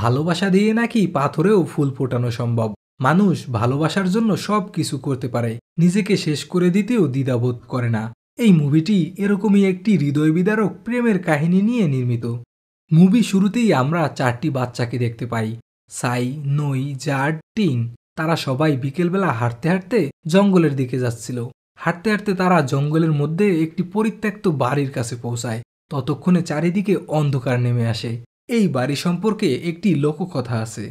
ভালোবাসা দিয়ে নাকি পাথরেও ফুল ফোটানো সম্ভব মানুষ ভালোবাসার জন্য সব কিছু করতে পারে নিজেকে শেষ করে দিতেও দ্বিধাবোধ করে না এই মুভিটি এরকমই একটি হৃদয় বিদারক প্রেমের কাহিনী নিয়ে নির্মিত মুভি শুরুতেই আমরা চারটি বাচ্চাকে দেখতে পাই সাই নই জাড টিং তারা সবাই বিকেলবেলা হাঁটতে হাঁটতে জঙ্গলের দিকে যাচ্ছিল হাঁটতে হাঁটতে তারা জঙ্গলের মধ্যে একটি পরিত্যক্ত বাড়ির কাছে পৌঁছায় ততক্ষণে চারিদিকে অন্ধকার নেমে আসে এই বাড়ি সম্পর্কে একটি লোককথা আছে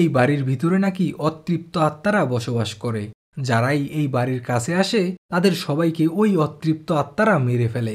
এই বাড়ির ভিতরে নাকি অতৃপ্ত আত্মারা বসবাস করে যারাই এই বাড়ির কাছে আসে তাদের সবাইকে ওই অতৃপ্ত আত্মারা মেরে ফেলে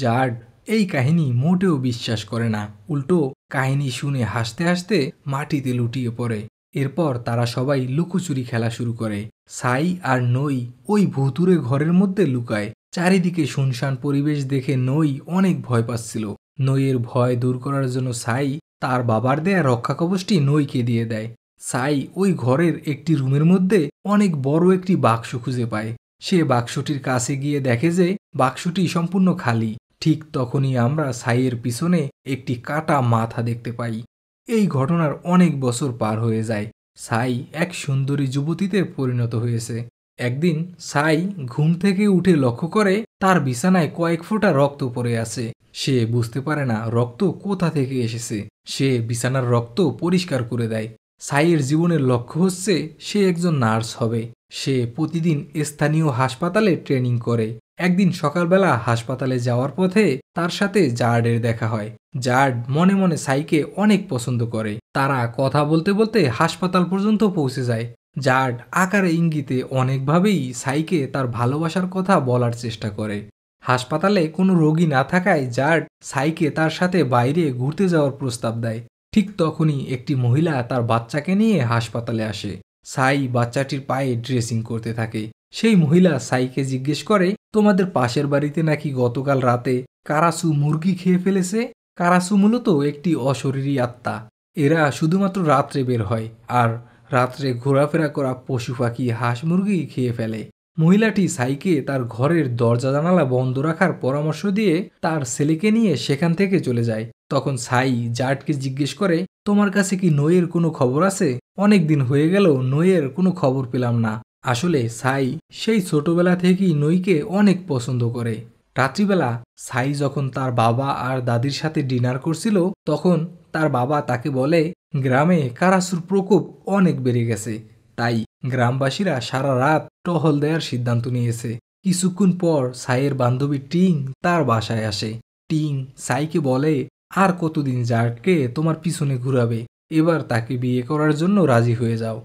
জার্ড এই কাহিনী মোটেও বিশ্বাস করে না উল্টো কাহিনী শুনে হাসতে হাসতে মাটিতে লুটিয়ে পড়ে এরপর তারা সবাই লুকোচুরি খেলা শুরু করে সাই আর নই ওই ভুতুরে ঘরের মধ্যে লুকায় চারিদিকে শুনশান পরিবেশ দেখে নই অনেক ভয় পাচ্ছিল নইয়ের ভয় দূর করার জন্য সাই তার বাবার দেয়া রক্ষা কবচটি নইকে দিয়ে দেয় সাই ওই ঘরের একটি রুমের মধ্যে অনেক বড় একটি বাক্স খুঁজে পায় সে বাক্সটির কাছে গিয়ে দেখে যে বাক্সটি সম্পূর্ণ খালি ঠিক তখনই আমরা সাইয়ের পিছনে একটি কাটা মাথা দেখতে পাই এই ঘটনার অনেক বছর পার হয়ে যায় সাই এক সুন্দরী যুবতীতে পরিণত হয়েছে একদিন সাই ঘুম থেকে উঠে লক্ষ্য করে তার বিছানায় কয়েক ফোঁটা রক্ত পড়ে আছে সে বুঝতে পারে না রক্ত কোথা থেকে এসেছে সে বিছানার রক্ত পরিষ্কার করে দেয় সাইয়ের জীবনের লক্ষ্য হচ্ছে সে একজন নার্স হবে সে প্রতিদিন স্থানীয় হাসপাতালে ট্রেনিং করে একদিন সকালবেলা হাসপাতালে যাওয়ার পথে তার সাথে জার্ডের দেখা হয় জার্ড মনে মনে সাইকে অনেক পছন্দ করে তারা কথা বলতে বলতে হাসপাতাল পর্যন্ত পৌঁছে যায় জার্ড আকারে ইঙ্গিতে অনেকভাবেই সাইকে তার ভালোবাসার কথা বলার চেষ্টা করে হাসপাতালে কোনো রোগী না থাকায় জার্ড সাইকে তার সাথে বাইরে ঘুরতে যাওয়ার প্রস্তাব দেয় ঠিক তখনই একটি মহিলা তার বাচ্চাকে নিয়ে হাসপাতালে আসে সাই বাচ্চাটির পায়ে ড্রেসিং করতে থাকে সেই মহিলা সাইকে জিজ্ঞেস করে তোমাদের পাশের বাড়িতে নাকি গতকাল রাতে কারাসু মুরগি খেয়ে ফেলেছে কারাসু মূলত একটি অশরীরী আত্মা এরা শুধুমাত্র রাত্রে বের হয় আর রাত্রে ঘোরাফেরা করা পশু পাখি হাঁস মুরগি খেয়ে ফেলে মহিলাটি সাইকে তার ঘরের দরজা জানালা বন্ধ রাখার পরামর্শ দিয়ে তার ছেলেকে নিয়ে সেখান থেকে চলে যায় তখন সাই জাটকে জিজ্ঞেস করে তোমার কাছে কি নইয়ের কোনো খবর আছে অনেক দিন হয়ে গেল নইয়ের কোনো খবর পেলাম না আসলে সাই সেই ছোটবেলা থেকেই নইকে অনেক পছন্দ করে রাত্রিবেলা সাই যখন তার বাবা আর দাদির সাথে ডিনার করছিল তখন তার বাবা তাকে বলে গ্রামে কারাসুর প্রকোপ অনেক বেড়ে গেছে তাই গ্রামবাসীরা সারা রাত টহল দেওয়ার সিদ্ধান্ত নিয়েছে কিছুক্ষণ পর সাইয়ের বান্ধবী টিং তার বাসায় আসে টিং সাইকে বলে আর কতদিন জাটকে তোমার পিছনে ঘুরাবে এবার তাকে বিয়ে করার জন্য রাজি হয়ে যাও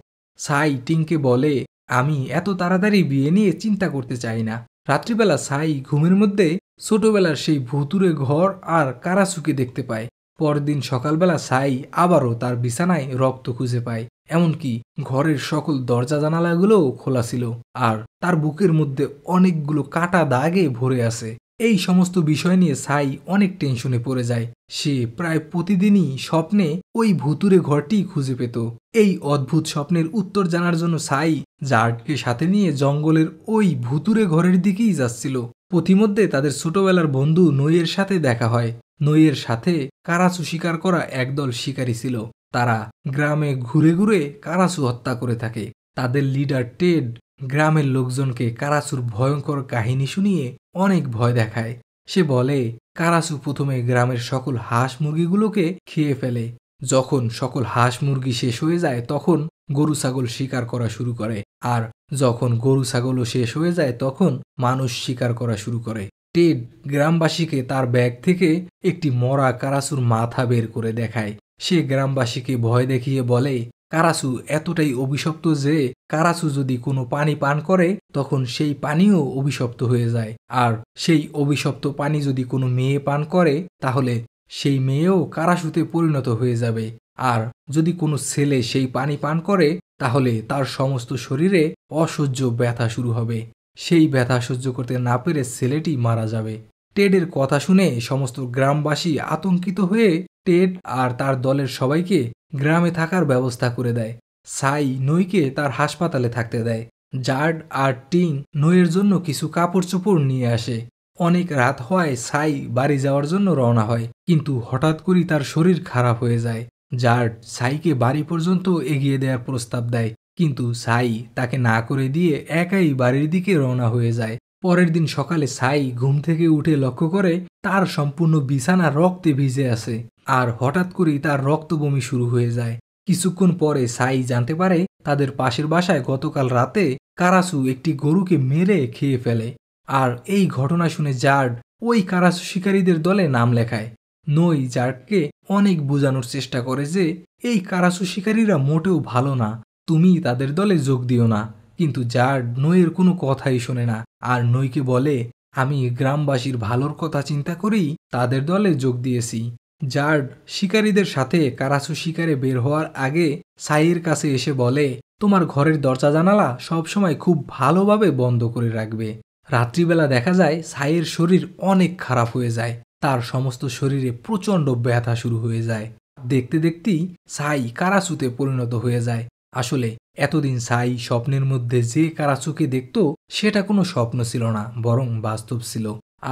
সাই টিংকে বলে আমি এত তাড়াতাড়ি বিয়ে নিয়ে চিন্তা করতে চাই না রাত্রিবেলা সাই ঘুমের মধ্যে ছোটবেলার সেই ভুতুরে ঘর আর কারাসুকে দেখতে পায় পরদিন সকালবেলা সাই আবারও তার বিছানায় রক্ত খুঁজে পায় এমনকি ঘরের সকল দরজা জানালাগুলোও খোলা ছিল আর তার বুকের মধ্যে অনেকগুলো কাটা দাগে ভরে আছে এই সমস্ত বিষয় নিয়ে সাই অনেক টেনশনে পড়ে যায় সে প্রায় প্রতিদিনই স্বপ্নে ওই ভুতুরে ঘরটি খুঁজে পেত এই অদ্ভুত স্বপ্নের উত্তর জানার জন্য সাই জার্ডকে সাথে নিয়ে জঙ্গলের ওই ভুতুরে ঘরের দিকেই যাচ্ছিল পথিমধ্যে তাদের ছোটবেলার বন্ধু নইয়ের সাথে দেখা হয় নইয়ের সাথে কারাচু শিকার করা একদল শিকারী ছিল তারা গ্রামে ঘুরে ঘুরে কারাচু হত্যা করে থাকে তাদের লিডার টেড গ্রামের লোকজনকে কারাচুর ভয়ঙ্কর কাহিনী শুনিয়ে অনেক ভয় দেখায় সে বলে কারাচু প্রথমে গ্রামের সকল হাঁস মুরগিগুলোকে খেয়ে ফেলে যখন সকল হাঁস মুরগি শেষ হয়ে যায় তখন গরু ছাগল শিকার করা শুরু করে আর যখন গরু ছাগলও শেষ হয়ে যায় তখন মানুষ শিকার করা শুরু করে টেড গ্রামবাসীকে তার ব্যাগ থেকে একটি মরা কারাসুর মাথা বের করে দেখায় সে গ্রামবাসীকে ভয় দেখিয়ে বলে কারাসু এতটাই অভিশপ্ত যে কারাসু যদি কোনো পানি পান করে তখন সেই পানিও অভিশপ্ত হয়ে যায় আর সেই অভিশপ্ত পানি যদি কোনো মেয়ে পান করে তাহলে সেই মেয়েও কারাসুতে পরিণত হয়ে যাবে আর যদি কোনো ছেলে সেই পানি পান করে তাহলে তার সমস্ত শরীরে অসহ্য ব্যথা শুরু হবে সেই ব্যথা সহ্য করতে না পেরে ছেলেটি মারা যাবে টেডের কথা শুনে সমস্ত গ্রামবাসী আতঙ্কিত হয়ে টেড আর তার দলের সবাইকে গ্রামে থাকার ব্যবস্থা করে দেয় সাই নইকে তার হাসপাতালে থাকতে দেয় জার্ড আর টিং নইয়ের জন্য কিছু কাপড় চোপড় নিয়ে আসে অনেক রাত হওয়ায় সাই বাড়ি যাওয়ার জন্য রওনা হয় কিন্তু হঠাৎ করেই তার শরীর খারাপ হয়ে যায় জার্ড সাইকে বাড়ি পর্যন্ত এগিয়ে দেওয়ার প্রস্তাব দেয় কিন্তু সাই তাকে না করে দিয়ে একাই বাড়ির দিকে রওনা হয়ে যায় পরের দিন সকালে সাই ঘুম থেকে উঠে লক্ষ্য করে তার সম্পূর্ণ বিছানা রক্তে ভিজে আসে আর হঠাৎ করেই তার রক্ত বমি শুরু হয়ে যায় কিছুক্ষণ পরে সাই জানতে পারে তাদের পাশের বাসায় গতকাল রাতে কারাসু একটি গরুকে মেরে খেয়ে ফেলে আর এই ঘটনা শুনে জার্ড ওই কারাসু শিকারীদের দলে নাম লেখায় নই জার্ডকে অনেক বোঝানোর চেষ্টা করে যে এই কারাসু শিকারীরা মোটেও ভালো না তুমি তাদের দলে যোগ দিও না কিন্তু যার নইয়ের কোনো কথাই শোনে না আর নইকে বলে আমি গ্রামবাসীর ভালোর কথা চিন্তা করেই তাদের দলে যোগ দিয়েছি জার্ড শিকারীদের সাথে কারাসু শিকারে বের হওয়ার আগে সাইয়ের কাছে এসে বলে তোমার ঘরের দরজা জানালা সবসময় খুব ভালোভাবে বন্ধ করে রাখবে রাত্রিবেলা দেখা যায় সাইয়ের শরীর অনেক খারাপ হয়ে যায় তার সমস্ত শরীরে প্রচণ্ড ব্যথা শুরু হয়ে যায় দেখতে দেখতেই সাই কারাসুতে পরিণত হয়ে যায় আসলে এতদিন সাই স্বপ্নের মধ্যে যে কারাচুকে দেখত সেটা কোনো স্বপ্ন ছিল না বরং বাস্তব ছিল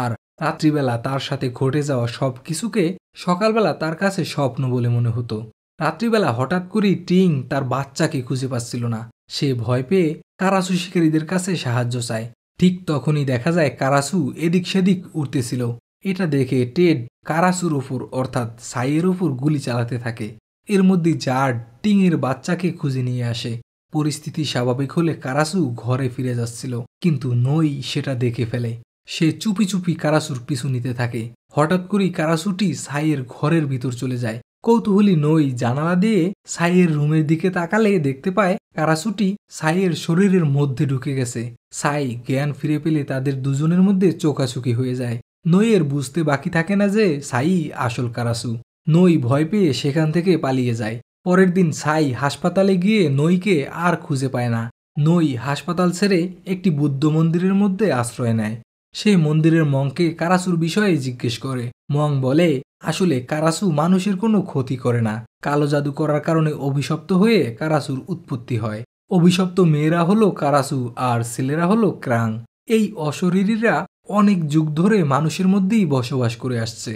আর রাত্রিবেলা তার সাথে ঘটে যাওয়া সব কিছুকে সকালবেলা তার কাছে স্বপ্ন বলে মনে হতো রাত্রিবেলা হঠাৎ করেই টিং তার বাচ্চাকে খুঁজে পাচ্ছিল না সে ভয় পেয়ে কারাসু শিকারীদের কাছে সাহায্য চায় ঠিক তখনই দেখা যায় কারাসু এদিক সেদিক উঠতেছিল এটা দেখে টেড কারাসুর ওপর অর্থাৎ সাইয়ের ওপর গুলি চালাতে থাকে এর মধ্যে জার টিংয়ের বাচ্চাকে খুঁজে নিয়ে আসে পরিস্থিতি স্বাভাবিক হলে কারাসু ঘরে ফিরে যাচ্ছিল কিন্তু নই সেটা দেখে ফেলে সে চুপি চুপি কারাসুর পিছু নিতে থাকে হঠাৎ করেই কারাসুটি সাইয়ের ঘরের ভিতর চলে যায় কৌতূহলী নই জানালা দিয়ে সাইয়ের রুমের দিকে তাকালে দেখতে পায় কারাসুটি সাইয়ের শরীরের মধ্যে ঢুকে গেছে সাই জ্ঞান ফিরে পেলে তাদের দুজনের মধ্যে চোখাচুকি হয়ে যায় নইয়ের বুঝতে বাকি থাকে না যে সাই আসল কারাসু নই ভয় পেয়ে সেখান থেকে পালিয়ে যায় পরের দিন সাই হাসপাতালে গিয়ে নইকে আর খুঁজে পায় না নই হাসপাতাল ছেড়ে একটি বুদ্ধ মন্দিরের মধ্যে আশ্রয় নেয় সে মন্দিরের মংকে কারাসুর বিষয়ে জিজ্ঞেস করে মং বলে আসলে কারাসু মানুষের কোনো ক্ষতি করে না কালো জাদু করার কারণে অভিশপ্ত হয়ে কারাসুর উৎপত্তি হয় অভিশপ্ত মেয়েরা হলো কারাসু আর ছেলেরা হলো ক্রাং এই অশরীরীরা অনেক যুগ ধরে মানুষের মধ্যেই বসবাস করে আসছে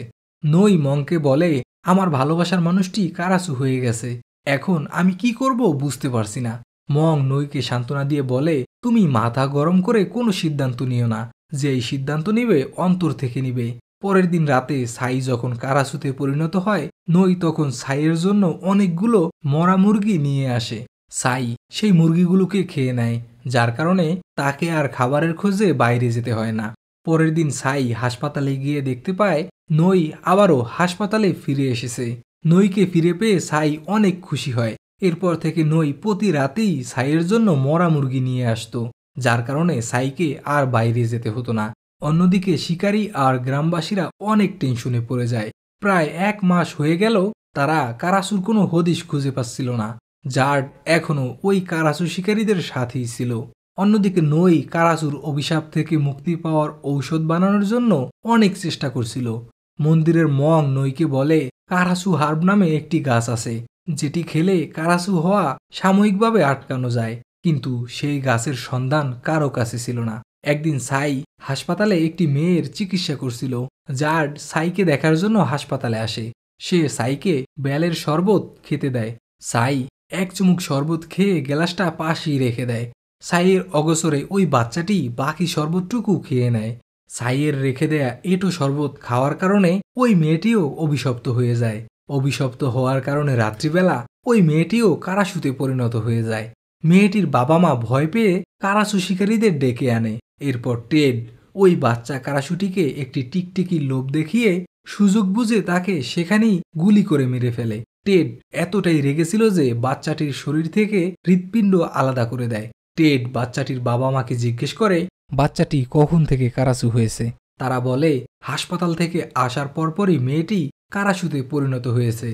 নই মংকে বলে আমার ভালোবাসার মানুষটি কারাসু হয়ে গেছে এখন আমি কি করব বুঝতে পারছি না মং নইকে সান্ত্বনা দিয়ে বলে তুমি মাথা গরম করে কোনো সিদ্ধান্ত নিও না যে এই সিদ্ধান্ত নিবে অন্তর থেকে নিবে পরের দিন রাতে সাই যখন কারাসুতে পরিণত হয় নই তখন সাইয়ের জন্য অনেকগুলো মরা মুরগি নিয়ে আসে সাই সেই মুরগিগুলোকে খেয়ে নেয় যার কারণে তাকে আর খাবারের খোঁজে বাইরে যেতে হয় না পরের দিন সাই হাসপাতালে গিয়ে দেখতে পায় নই আবারও হাসপাতালে ফিরে এসেছে নইকে ফিরে পেয়ে সাই অনেক খুশি হয় এরপর থেকে নই প্রতি রাতেই সাইয়ের জন্য মরা মুরগি নিয়ে আসত যার কারণে সাইকে আর বাইরে যেতে হতো না অন্যদিকে শিকারী আর গ্রামবাসীরা অনেক টেনশনে পড়ে যায় প্রায় এক মাস হয়ে গেল তারা কারাসুর কোনো হদিশ খুঁজে পাচ্ছিল না জার্ড এখনও ওই কারাসু শিকারীদের সাথেই ছিল অন্যদিকে নই কারাসুর অভিশাপ থেকে মুক্তি পাওয়ার ঔষধ বানানোর জন্য অনেক চেষ্টা করছিল মন্দিরের মং নইকে বলে কারাসু হার্ব নামে একটি গাছ আছে যেটি খেলে কারাসু হওয়া সাময়িকভাবে আটকানো যায় কিন্তু সেই গাছের সন্ধান কারো কাছে ছিল না একদিন সাই হাসপাতালে একটি মেয়ের চিকিৎসা করছিল জার্ড সাইকে দেখার জন্য হাসপাতালে আসে সে সাইকে ব্যালের শরবত খেতে দেয় সাই এক চুমুক শরবত খেয়ে গ্লাসটা পাশেই রেখে দেয় সাইয়ের অগসরে ওই বাচ্চাটি বাকি শরবতটুকু খেয়ে নেয় সাইয়ের রেখে দেয়া এটো শরবত খাওয়ার কারণে ওই মেয়েটিও অভিশপ্ত হয়ে যায় অভিশপ্ত হওয়ার কারণে রাত্রিবেলা ওই মেয়েটিও কারাসুতে পরিণত হয়ে যায় মেয়েটির বাবা মা ভয় পেয়ে কারাসু শিকারীদের ডেকে আনে এরপর টেড ওই বাচ্চা কারাসুটিকে একটি টিকটিকি লোভ দেখিয়ে সুযোগ বুঝে তাকে সেখানেই গুলি করে মেরে ফেলে টেড এতটাই রেগেছিল যে বাচ্চাটির শরীর থেকে হৃৎপিণ্ড আলাদা করে দেয় টেড বাচ্চাটির বাবা মাকে জিজ্ঞেস করে বাচ্চাটি কখন থেকে কারাসু হয়েছে তারা বলে হাসপাতাল থেকে আসার পরপরই মেয়েটি কারাসুতে পরিণত হয়েছে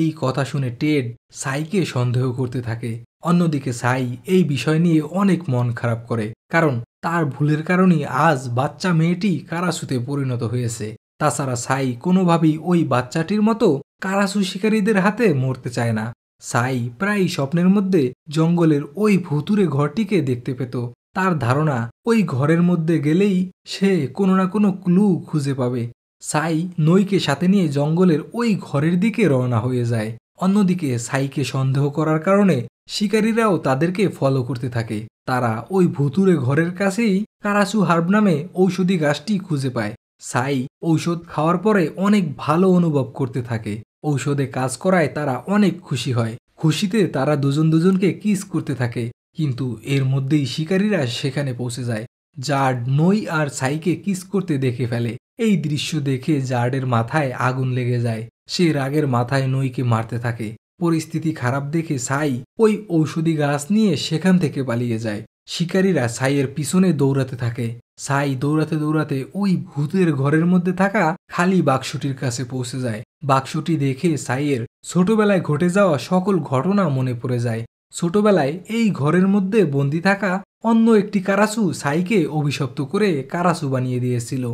এই কথা শুনে টেড সাইকে সন্দেহ করতে থাকে অন্যদিকে সাই এই বিষয় নিয়ে অনেক মন খারাপ করে কারণ তার ভুলের কারণেই আজ বাচ্চা মেয়েটি কারাসুতে পরিণত হয়েছে তাছাড়া সাই কোনোভাবেই ওই বাচ্চাটির মতো কারাসু শিকারীদের হাতে মরতে চায় না সাই প্রায় স্বপ্নের মধ্যে জঙ্গলের ওই ভুতুরে ঘরটিকে দেখতে পেত তার ধারণা ওই ঘরের মধ্যে গেলেই সে কোনো না কোনো ক্লু খুঁজে পাবে সাই নইকে সাথে নিয়ে জঙ্গলের ওই ঘরের দিকে রওনা হয়ে যায় অন্যদিকে সাইকে সন্দেহ করার কারণে শিকারীরাও তাদেরকে ফলো করতে থাকে তারা ওই ভুতুরে ঘরের কাছেই কারাসু হার্ব নামে ঔষধি গাছটি খুঁজে পায় সাই ঔষধ খাওয়ার পরে অনেক ভালো অনুভব করতে থাকে ঔষধে কাজ করায় তারা অনেক খুশি হয় খুশিতে তারা দুজন দুজনকে কিস করতে থাকে কিন্তু এর মধ্যেই শিকারীরা সেখানে পৌঁছে যায় জার্ড নই আর সাইকে কিস করতে দেখে ফেলে এই দৃশ্য দেখে জার্ডের মাথায় আগুন লেগে যায় সে রাগের মাথায় নইকে মারতে থাকে পরিস্থিতি খারাপ দেখে সাই ওই ঔষধি গাছ নিয়ে সেখান থেকে পালিয়ে যায় শিকারীরা সাইয়ের পিছনে দৌড়াতে থাকে সাই দৌড়াতে দৌড়াতে ওই ভূতের ঘরের মধ্যে থাকা খালি বাক্সটির কাছে পৌঁছে যায় বাক্সটি দেখে সাইয়ের ছোটবেলায় ঘটে যাওয়া সকল ঘটনা মনে পড়ে যায় ছোটবেলায় এই ঘরের মধ্যে বন্দি থাকা অন্য একটি কারাসু সাইকে অভিশপ্ত করে কারাসু বানিয়ে দিয়েছিল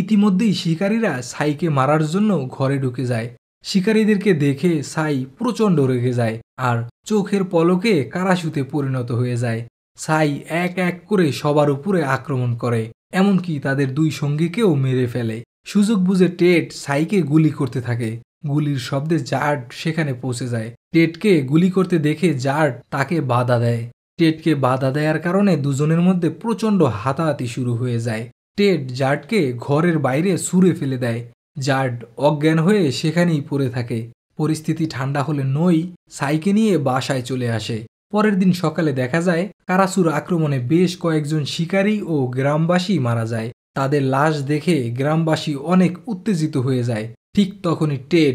ইতিমধ্যেই শিকারীরা সাইকে মারার জন্য ঘরে ঢুকে যায় শিকারীদেরকে দেখে সাই প্রচণ্ড রেগে যায় আর চোখের পলকে কারাসুতে পরিণত হয়ে যায় সাই এক এক করে সবার উপরে আক্রমণ করে এমনকি তাদের দুই সঙ্গীকেও মেরে ফেলে সুযোগ বুঝে টেট সাইকে গুলি করতে থাকে গুলির শব্দে জার্ড সেখানে পৌঁছে যায় টেটকে গুলি করতে দেখে জার্ড তাকে বাধা দেয় টেটকে বাধা দেওয়ার কারণে দুজনের মধ্যে প্রচণ্ড হাতাহাতি শুরু হয়ে যায় টেট জার্ডকে ঘরের বাইরে সুরে ফেলে দেয় জার্ড অজ্ঞান হয়ে সেখানেই পড়ে থাকে পরিস্থিতি ঠান্ডা হলে নই সাইকে নিয়ে বাসায় চলে আসে পরের দিন সকালে দেখা যায় কারাসুর আক্রমণে বেশ কয়েকজন শিকারী ও গ্রামবাসী মারা যায় তাদের লাশ দেখে গ্রামবাসী অনেক উত্তেজিত হয়ে যায় ঠিক তখনই টেড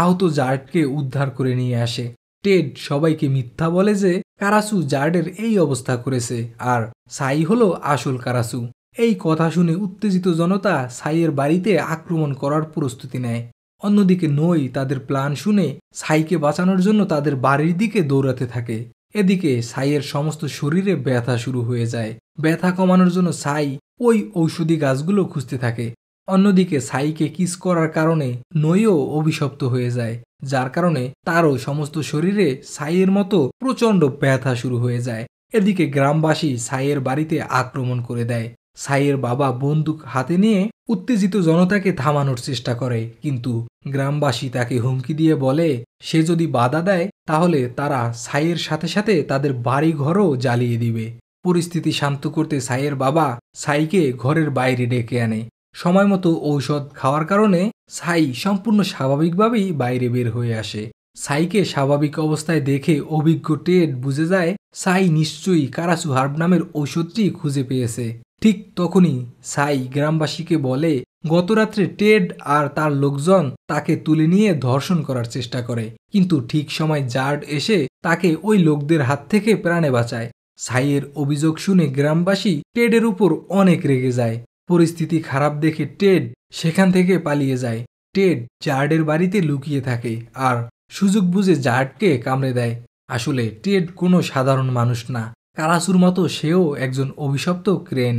আহত জার্ডকে উদ্ধার করে নিয়ে আসে টেড সবাইকে মিথ্যা বলে যে কারাসু জার্ডের এই অবস্থা করেছে আর সাই হল আসল কারাসু এই কথা শুনে উত্তেজিত জনতা সাইয়ের বাড়িতে আক্রমণ করার প্রস্তুতি নেয় অন্যদিকে নই তাদের প্ল্যান শুনে সাইকে বাঁচানোর জন্য তাদের বাড়ির দিকে দৌড়াতে থাকে এদিকে সাইয়ের সমস্ত শরীরে ব্যথা শুরু হয়ে যায় ব্যথা কমানোর জন্য সাই ওই ঔষধি গাছগুলো খুঁজতে থাকে অন্যদিকে সাইকে কিস করার কারণে নইও অভিশপ্ত হয়ে যায় যার কারণে তারও সমস্ত শরীরে সাইয়ের মতো প্রচণ্ড ব্যথা শুরু হয়ে যায় এদিকে গ্রামবাসী সাইয়ের বাড়িতে আক্রমণ করে দেয় সাইয়ের বাবা বন্দুক হাতে নিয়ে উত্তেজিত জনতাকে থামানোর চেষ্টা করে কিন্তু গ্রামবাসী তাকে হুমকি দিয়ে বলে সে যদি বাধা দেয় তাহলে তারা সাইয়ের সাথে সাথে তাদের বাড়ি ঘরও জ্বালিয়ে দিবে পরিস্থিতি শান্ত করতে সাইয়ের বাবা সাইকে ঘরের বাইরে ডেকে আনে সময় মতো ঔষধ খাওয়ার কারণে সাই সম্পূর্ণ স্বাভাবিকভাবেই বাইরে বের হয়ে আসে সাইকে স্বাভাবিক অবস্থায় দেখে অভিজ্ঞ টেড বুঝে যায় সাই নিশ্চয়ই কারাসু হার্ব নামের ঔষধটি খুঁজে পেয়েছে ঠিক তখনই সাই গ্রামবাসীকে বলে গতরাত্রে টেড আর তার লোকজন তাকে তুলে নিয়ে ধর্ষণ করার চেষ্টা করে কিন্তু ঠিক সময় জার্ড এসে তাকে ওই লোকদের হাত থেকে প্রাণে বাঁচায় সাইয়ের অভিযোগ শুনে গ্রামবাসী টেডের উপর অনেক রেগে যায় পরিস্থিতি খারাপ দেখে টেড সেখান থেকে পালিয়ে যায় টেড জার্ডের বাড়িতে লুকিয়ে থাকে আর সুযোগ বুঝে জার্ডকে কামড়ে দেয় আসলে টেড কোনো সাধারণ মানুষ না কালাসুর মতো সেও একজন অভিশপ্ত ক্রেন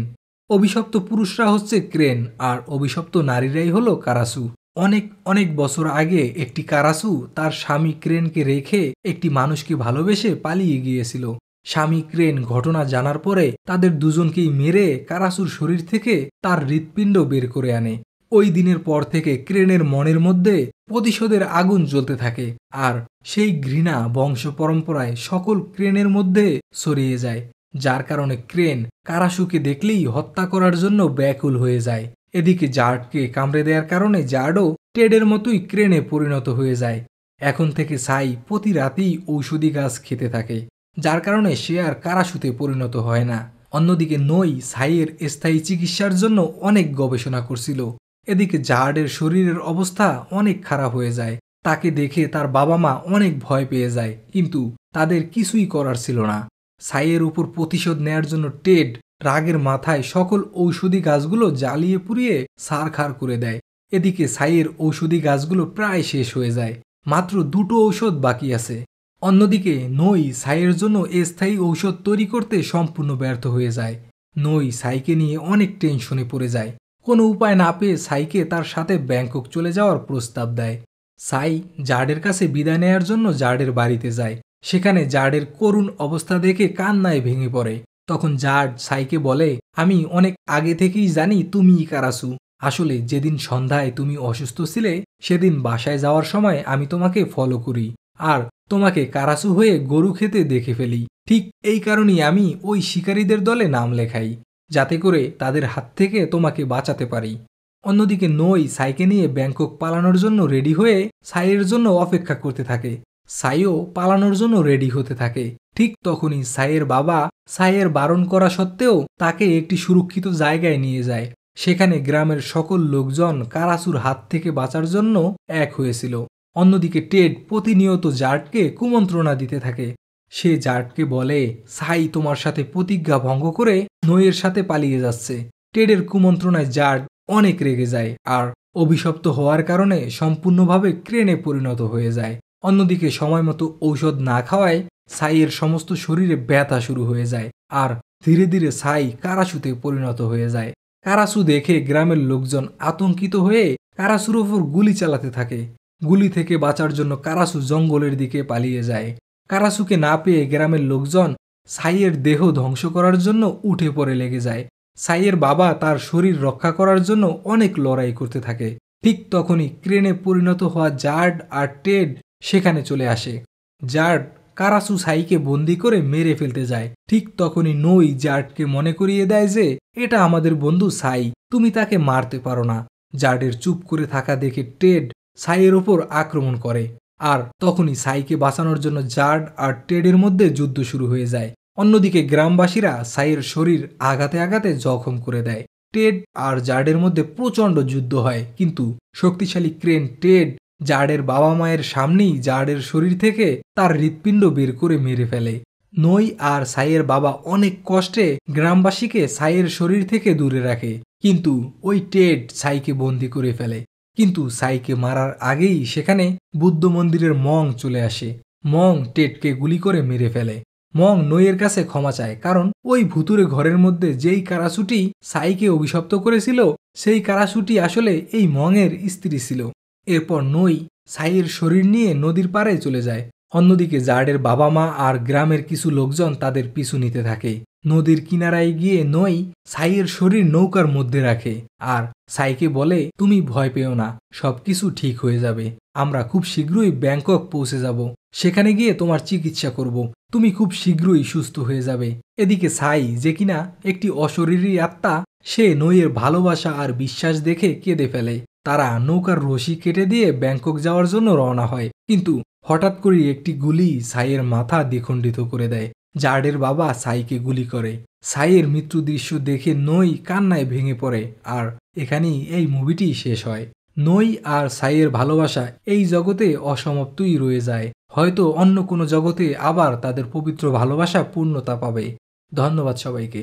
অভিশপ্ত পুরুষরা হচ্ছে ক্রেন আর অভিশপ্ত নারীরাই হলো কারাসু অনেক অনেক বছর আগে একটি কারাসু তার স্বামী ক্রেনকে রেখে একটি মানুষকে ভালোবেসে পালিয়ে গিয়েছিল স্বামী ক্রেন ঘটনা জানার পরে তাদের দুজনকেই মেরে কারাসুর শরীর থেকে তার হৃৎপিণ্ড বের করে আনে ওই দিনের পর থেকে ক্রেনের মনের মধ্যে প্রতিশোধের আগুন জ্বলতে থাকে আর সেই ঘৃণা বংশ পরম্পরায় সকল ক্রেনের মধ্যে ছড়িয়ে যায় যার কারণে ক্রেন কারাসুকে দেখলেই হত্যা করার জন্য ব্যাকুল হয়ে যায় এদিকে জার্ডকে কামড়ে দেওয়ার কারণে জার্ডও টেডের মতোই ক্রেনে পরিণত হয়ে যায় এখন থেকে সাই প্রতি রাতেই ঔষধি গাছ খেতে থাকে যার কারণে সে আর কারাসুতে পরিণত হয় না অন্যদিকে নই সাইয়ের স্থায়ী চিকিৎসার জন্য অনেক গবেষণা করছিল এদিকে জাহাডের শরীরের অবস্থা অনেক খারাপ হয়ে যায় তাকে দেখে তার বাবা মা অনেক ভয় পেয়ে যায় কিন্তু তাদের কিছুই করার ছিল না সাইয়ের উপর প্রতিশোধ নেয়ার জন্য টেড রাগের মাথায় সকল ঔষধি গাছগুলো জ্বালিয়ে পুড়িয়ে সারখার করে দেয় এদিকে সাইয়ের ঔষধি গাছগুলো প্রায় শেষ হয়ে যায় মাত্র দুটো ঔষধ বাকি আছে অন্যদিকে নই সাইয়ের জন্য স্থায়ী ঔষধ তৈরি করতে সম্পূর্ণ ব্যর্থ হয়ে যায় নই সাইকে নিয়ে অনেক টেনশনে পড়ে যায় কোনো উপায় না পেয়ে সাইকে তার সাথে ব্যাংকক চলে যাওয়ার প্রস্তাব দেয় সাই জার্ডের কাছে বিদায় নেয়ার জন্য জার্ডের বাড়িতে যায় সেখানে জার্ডের করুণ অবস্থা দেখে কান্নায় ভেঙে পড়ে তখন জার্ড সাইকে বলে আমি অনেক আগে থেকেই জানি তুমি কারাসু আসলে যেদিন সন্ধ্যায় তুমি অসুস্থ ছিলে সেদিন বাসায় যাওয়ার সময় আমি তোমাকে ফলো করি আর তোমাকে কারাসু হয়ে গরু খেতে দেখে ফেলি ঠিক এই কারণেই আমি ওই শিকারীদের দলে নাম লেখাই যাতে করে তাদের হাত থেকে তোমাকে বাঁচাতে পারি অন্যদিকে নই সাইকে নিয়ে ব্যাংকক পালানোর জন্য রেডি হয়ে সাইয়ের জন্য অপেক্ষা করতে থাকে সাইও পালানোর জন্য রেডি হতে থাকে ঠিক তখনই সাইয়ের বাবা সাইয়ের বারণ করা সত্ত্বেও তাকে একটি সুরক্ষিত জায়গায় নিয়ে যায় সেখানে গ্রামের সকল লোকজন কারাসুর হাত থেকে বাঁচার জন্য এক হয়েছিল অন্যদিকে টেড প্রতিনিয়ত জার্টকে কুমন্ত্রণা দিতে থাকে সে জার্টকে বলে সাই তোমার সাথে প্রতিজ্ঞা ভঙ্গ করে নইয়ের সাথে পালিয়ে যাচ্ছে টেডের কুমন্ত্রণায় জার্ট অনেক রেগে যায় আর অভিশপ্ত হওয়ার কারণে সম্পূর্ণভাবে ক্রেনে পরিণত হয়ে যায় অন্যদিকে সময় মতো ঔষধ না খাওয়ায় সাইয়ের সমস্ত শরীরে ব্যথা শুরু হয়ে যায় আর ধীরে ধীরে সাই কারাসুতে পরিণত হয়ে যায় কারাসু দেখে গ্রামের লোকজন আতঙ্কিত হয়ে কারাসুর ওপর গুলি চালাতে থাকে গুলি থেকে বাঁচার জন্য কারাসু জঙ্গলের দিকে পালিয়ে যায় কারাসুকে না পেয়ে গ্রামের লোকজন সাইয়ের দেহ ধ্বংস করার জন্য উঠে পড়ে লেগে যায় সাইয়ের বাবা তার শরীর রক্ষা করার জন্য অনেক লড়াই করতে থাকে ঠিক তখনই ক্রেনে পরিণত হওয়া জার্ড আর টেড সেখানে চলে আসে জার্ড কারাসু সাইকে বন্দি করে মেরে ফেলতে যায় ঠিক তখনই নই জার্ডকে মনে করিয়ে দেয় যে এটা আমাদের বন্ধু সাই তুমি তাকে মারতে পারো না জার্ডের চুপ করে থাকা দেখে টেড সাইয়ের ওপর আক্রমণ করে আর তখনই সাইকে বাঁচানোর জন্য জার্ড আর টেডের মধ্যে যুদ্ধ শুরু হয়ে যায় অন্যদিকে গ্রামবাসীরা সাইয়ের শরীর আঘাতে আঘাতে জখম করে দেয় টেড আর জার্ডের মধ্যে প্রচণ্ড যুদ্ধ হয় কিন্তু শক্তিশালী ক্রেন টেড জার্ডের বাবা মায়ের সামনেই জার্ডের শরীর থেকে তার হৃৎপিণ্ড বের করে মেরে ফেলে নই আর সাইয়ের বাবা অনেক কষ্টে গ্রামবাসীকে সাইয়ের শরীর থেকে দূরে রাখে কিন্তু ওই টেড সাইকে বন্দি করে ফেলে কিন্তু সাইকে মারার আগেই সেখানে বুদ্ধ মন্দিরের মং চলে আসে মং টেটকে গুলি করে মেরে ফেলে মং নইয়ের কাছে ক্ষমা চায় কারণ ওই ভুতুরে ঘরের মধ্যে যেই কারাসুটি সাইকে অভিশপ্ত করেছিল সেই কারাসুটি আসলে এই মংয়ের স্ত্রী ছিল এরপর নই সাইয়ের শরীর নিয়ে নদীর পাড়ে চলে যায় অন্যদিকে জার্ডের বাবা মা আর গ্রামের কিছু লোকজন তাদের পিছু নিতে থাকে নদীর কিনারায় গিয়ে নই সাইয়ের শরীর নৌকার মধ্যে রাখে আর সাইকে বলে তুমি ভয় পেও না সব কিছু ঠিক হয়ে যাবে আমরা খুব শীঘ্রই ব্যাংকক পৌঁছে যাব সেখানে গিয়ে তোমার চিকিৎসা করব তুমি খুব শীঘ্রই সুস্থ হয়ে যাবে এদিকে সাই যে কিনা একটি অশরীরী আত্মা সে নইয়ের ভালোবাসা আর বিশ্বাস দেখে কেঁদে ফেলে তারা নৌকার রশি কেটে দিয়ে ব্যাংকক যাওয়ার জন্য রওনা হয় কিন্তু হঠাৎ করে একটি গুলি সাইয়ের মাথা দ্বিখণ্ডিত করে দেয় জার্ডের বাবা সাইকে গুলি করে সাইয়ের মৃত্যু দৃশ্য দেখে নই কান্নায় ভেঙে পড়ে আর এখানেই এই মুভিটি শেষ হয় নই আর সাইয়ের ভালোবাসা এই জগতে অসমাপ্তই রয়ে যায় হয়তো অন্য কোনো জগতে আবার তাদের পবিত্র ভালোবাসা পূর্ণতা পাবে ধন্যবাদ সবাইকে